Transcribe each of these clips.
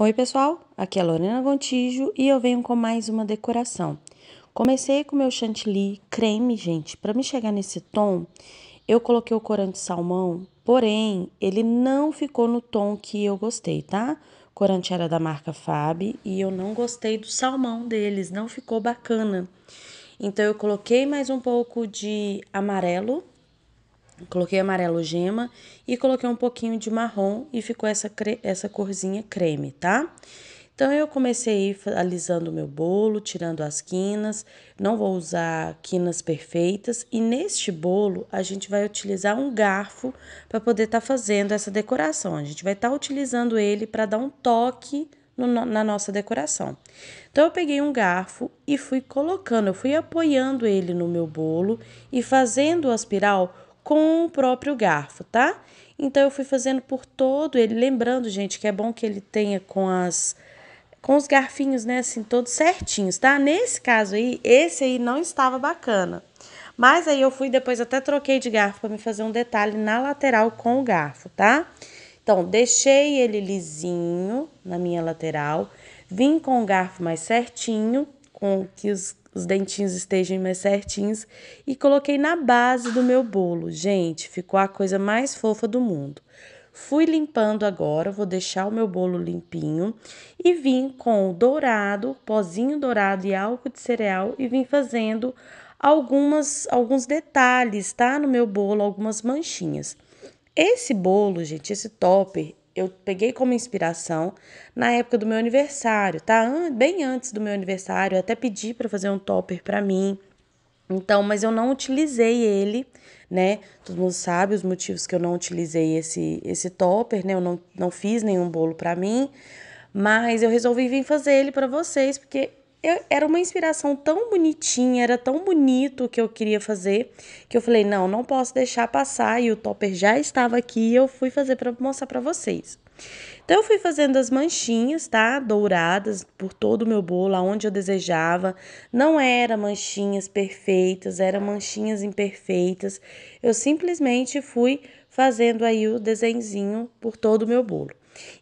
Oi, pessoal, aqui é Lorena Gontijo e eu venho com mais uma decoração. Comecei com meu chantilly creme, gente. Para me chegar nesse tom, eu coloquei o corante salmão, porém, ele não ficou no tom que eu gostei, tá? O corante era da marca Fab e eu não gostei do salmão deles, não ficou bacana. Então, eu coloquei mais um pouco de amarelo, Coloquei amarelo gema e coloquei um pouquinho de marrom e ficou essa, essa corzinha creme, tá? Então, eu comecei alisando o meu bolo, tirando as quinas, não vou usar quinas perfeitas. E neste bolo, a gente vai utilizar um garfo para poder estar tá fazendo essa decoração. A gente vai estar tá utilizando ele para dar um toque no, na nossa decoração. Então, eu peguei um garfo e fui colocando, eu fui apoiando ele no meu bolo e fazendo a espiral com o próprio garfo, tá? Então eu fui fazendo por todo ele, lembrando, gente, que é bom que ele tenha com as com os garfinhos, né, assim, todos certinhos, tá? Nesse caso aí, esse aí não estava bacana. Mas aí eu fui depois até troquei de garfo para me fazer um detalhe na lateral com o garfo, tá? Então, deixei ele lisinho na minha lateral, vim com o garfo mais certinho, com que os, os dentinhos estejam mais certinhos, e coloquei na base do meu bolo. Gente, ficou a coisa mais fofa do mundo. Fui limpando agora, vou deixar o meu bolo limpinho e vim com o dourado, pozinho dourado e álcool de cereal e vim fazendo algumas alguns detalhes, tá? No meu bolo, algumas manchinhas. Esse bolo, gente, esse topper, eu peguei como inspiração na época do meu aniversário, tá? Bem antes do meu aniversário, eu até pedi para fazer um topper para mim. Então, mas eu não utilizei ele, né? Todo mundo sabe os motivos que eu não utilizei esse esse topper, né? Eu não, não fiz nenhum bolo para mim, mas eu resolvi vir fazer ele para vocês porque eu, era uma inspiração tão bonitinha, era tão bonito o que eu queria fazer, que eu falei: não, não posso deixar passar. E o topper já estava aqui e eu fui fazer para mostrar para vocês. Então, eu fui fazendo as manchinhas, tá? Douradas por todo o meu bolo, aonde eu desejava. Não eram manchinhas perfeitas, eram manchinhas imperfeitas. Eu simplesmente fui fazendo aí o desenhozinho por todo o meu bolo.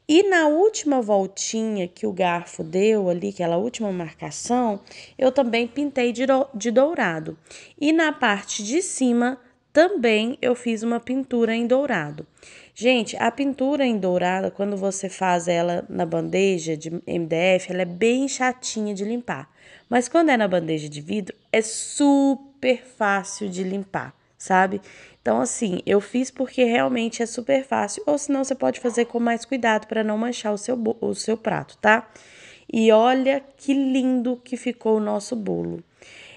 E na última voltinha que o garfo deu ali, aquela última marcação, eu também pintei de dourado. E na parte de cima também eu fiz uma pintura em dourado. Gente, a pintura em dourada, quando você faz ela na bandeja de MDF, ela é bem chatinha de limpar. Mas quando é na bandeja de vidro, é super fácil de limpar, sabe? Então, assim, eu fiz porque realmente é super fácil. Ou senão você pode fazer com mais cuidado para não manchar o seu, o seu prato, tá? E olha que lindo que ficou o nosso bolo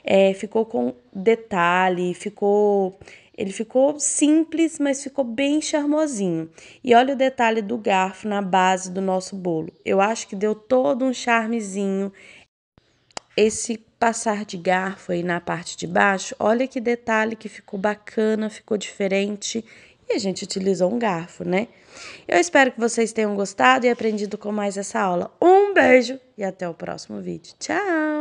é, ficou com detalhe, ficou. Ele ficou simples, mas ficou bem charmosinho. E olha o detalhe do garfo na base do nosso bolo. Eu acho que deu todo um charmezinho esse passar de garfo aí na parte de baixo. Olha que detalhe que ficou bacana, ficou diferente. E a gente utilizou um garfo, né? Eu espero que vocês tenham gostado e aprendido com mais essa aula. Um beijo e até o próximo vídeo. Tchau!